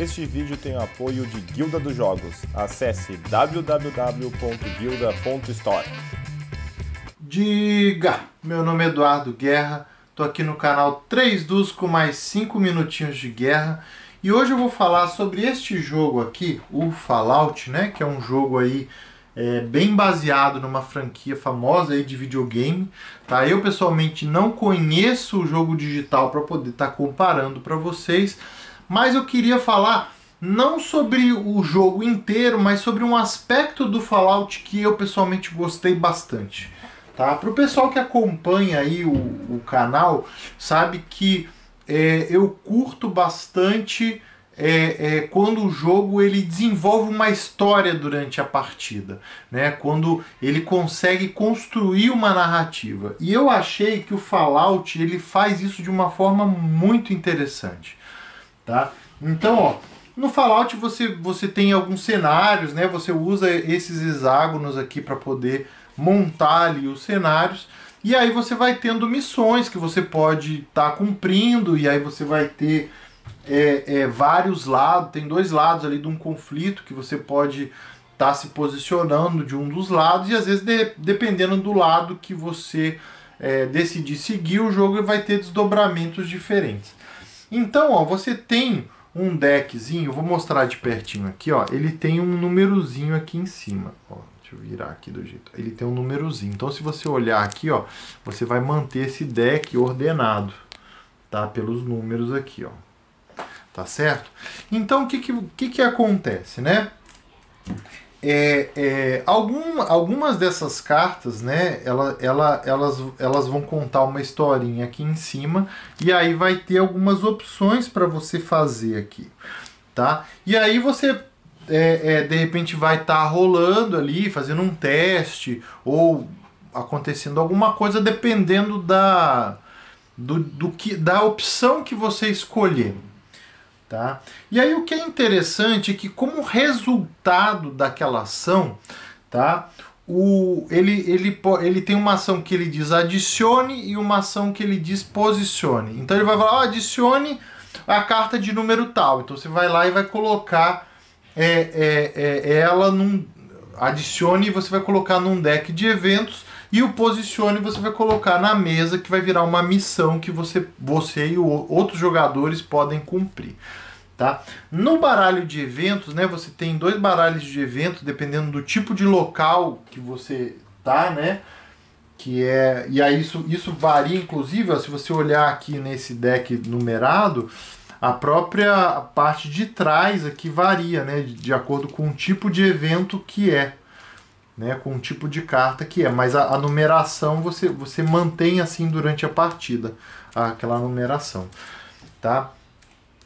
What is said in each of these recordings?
Este vídeo tem o apoio de Guilda dos Jogos. Acesse www.guilda.store. Diga! Meu nome é Eduardo Guerra, Estou aqui no canal 3 Dus com mais 5 minutinhos de guerra. E hoje eu vou falar sobre este jogo aqui, o Fallout, né? Que é um jogo aí é, bem baseado numa franquia famosa aí de videogame. Tá? Eu pessoalmente não conheço o jogo digital para poder estar tá comparando para vocês, mas eu queria falar não sobre o jogo inteiro, mas sobre um aspecto do Fallout que eu pessoalmente gostei bastante. Tá? Para o pessoal que acompanha aí o, o canal, sabe que é, eu curto bastante é, é, quando o jogo ele desenvolve uma história durante a partida, né? quando ele consegue construir uma narrativa. E eu achei que o Fallout ele faz isso de uma forma muito interessante tá? Então, ó, no Fallout você, você tem alguns cenários, né? Você usa esses hexágonos aqui para poder montar ali os cenários. E aí você vai tendo missões que você pode estar tá cumprindo, e aí você vai ter é, é, vários lados, tem dois lados ali de um conflito que você pode estar tá se posicionando de um dos lados, e às vezes de, dependendo do lado que você é, decidir seguir, o jogo vai ter desdobramentos diferentes. Então, ó, você tem um deckzinho, vou mostrar de pertinho aqui, ó. Ele tem um númerozinho aqui em cima, ó. Deixa eu virar aqui do jeito. Ele tem um númerozinho. Então, se você olhar aqui, ó, você vai manter esse deck ordenado, tá? Pelos números aqui, ó. Tá certo? Então, o que que, que que acontece, né? é, é, algum, algumas dessas cartas, né, ela, ela, elas, elas vão contar uma historinha aqui em cima e aí vai ter algumas opções para você fazer aqui, tá? E aí você é, é de repente vai estar tá rolando ali, fazendo um teste ou acontecendo alguma coisa dependendo da do, do que da opção que você escolher, Tá? E aí o que é interessante é que como resultado daquela ação, tá? O, ele, ele, ele tem uma ação que ele diz adicione e uma ação que ele diz posicione. Então ele vai falar, oh, adicione a carta de número tal. Então você vai lá e vai colocar é, é, é, ela num. Adicione e você vai colocar num deck de eventos e o posicione você vai colocar na mesa que vai virar uma missão que você, você e outros jogadores podem cumprir. Tá? No baralho de eventos, né, você tem dois baralhos de eventos dependendo do tipo de local que você tá, né? Que é e aí isso isso varia inclusive, ó, se você olhar aqui nesse deck numerado, a própria parte de trás aqui varia, né, de acordo com o tipo de evento que é né, com um tipo de carta que é, mas a, a, numeração você, você mantém assim durante a partida, aquela numeração, tá?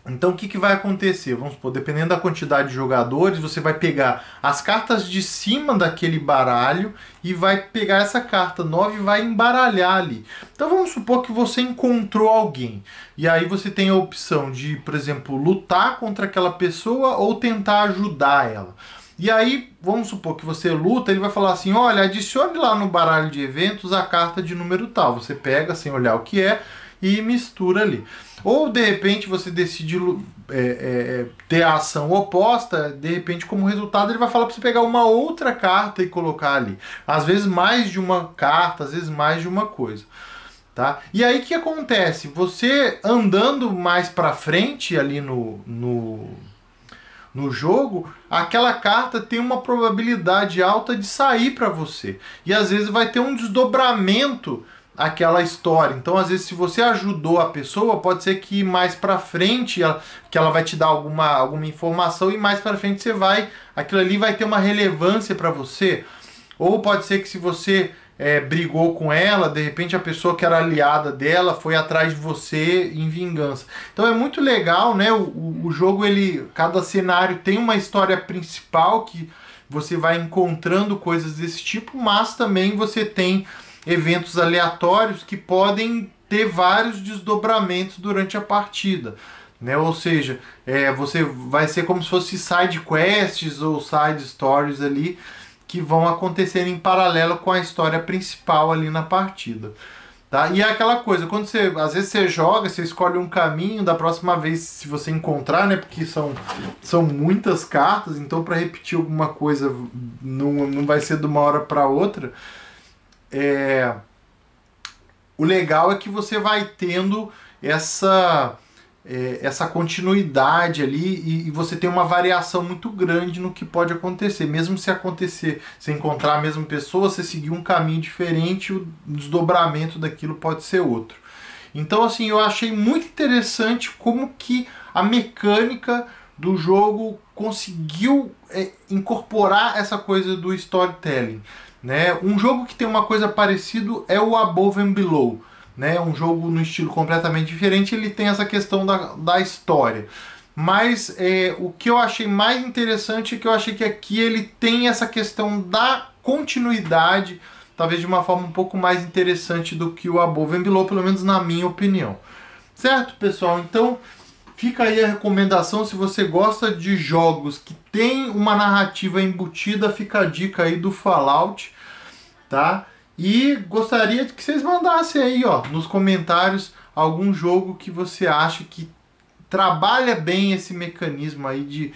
Então o que, que vai acontecer? Vamos supor, dependendo da quantidade de jogadores, você vai pegar as cartas de cima daquele baralho e vai pegar essa carta 9 e vai embaralhar ali. Então vamos supor que você encontrou alguém e aí você tem a opção de, por exemplo, lutar contra aquela pessoa ou tentar ajudar ela. E aí, vamos supor que você luta, ele vai falar assim: olha, adicione lá no baralho de eventos a carta de número tal. Você pega sem olhar o que é e mistura ali. Ou de repente você decide é, é, é, ter a ação oposta, de repente, como resultado, ele vai falar para você pegar uma outra carta e colocar ali. Às vezes mais de uma carta, às vezes mais de uma coisa. Tá? E aí que acontece? Você andando mais para frente ali no, no no jogo, aquela carta tem uma probabilidade alta de sair para você. E às vezes vai ter um desdobramento aquela história. Então, às vezes, se você ajudou a pessoa, pode ser que mais para frente ela, que ela vai te dar alguma, alguma informação e mais para frente você vai, aquilo ali vai ter uma relevância para você. Ou pode ser que se você é, brigou com ela, de repente a pessoa que era aliada dela foi atrás de você em vingança. Então é muito legal, né? O, o jogo, ele. Cada cenário tem uma história principal que você vai encontrando coisas desse tipo, mas também você tem eventos aleatórios que podem ter vários desdobramentos durante a partida. Né? Ou seja, é, você vai ser como se fosse side quests ou side stories ali que vão acontecer em paralelo com a história principal ali na partida. Tá? E é aquela coisa, quando você, às vezes você joga, você escolhe um caminho, da próxima vez, se você encontrar, né, porque são, são muitas cartas, então para repetir alguma coisa não, não vai ser de uma hora para outra. É... O legal é que você vai tendo essa é, essa continuidade ali e, e, você tem uma variação muito grande no que pode acontecer. Mesmo se acontecer, se encontrar a mesma pessoa, você seguir um caminho diferente, o desdobramento daquilo pode ser outro. Então, assim, eu achei muito interessante como que a mecânica do jogo conseguiu é, incorporar essa coisa do storytelling. Né? Um jogo que tem uma coisa parecida é o Above and Below né? Um jogo no estilo completamente diferente, ele tem essa questão da, da história. Mas é, o que eu achei mais interessante é que eu achei que aqui ele tem essa questão da continuidade, talvez de uma forma um pouco mais interessante do que o Above Below, pelo menos na minha opinião. Certo, pessoal? Então fica aí a recomendação. Se você gosta de jogos que tem uma narrativa embutida, fica a dica aí do Fallout, tá? E gostaria que vocês mandassem aí, ó, nos comentários algum jogo que você acha que trabalha bem esse mecanismo aí de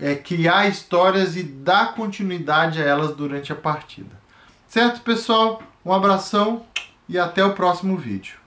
é, criar histórias e dar continuidade a elas durante a partida. Certo, pessoal? Um abração e até o próximo vídeo.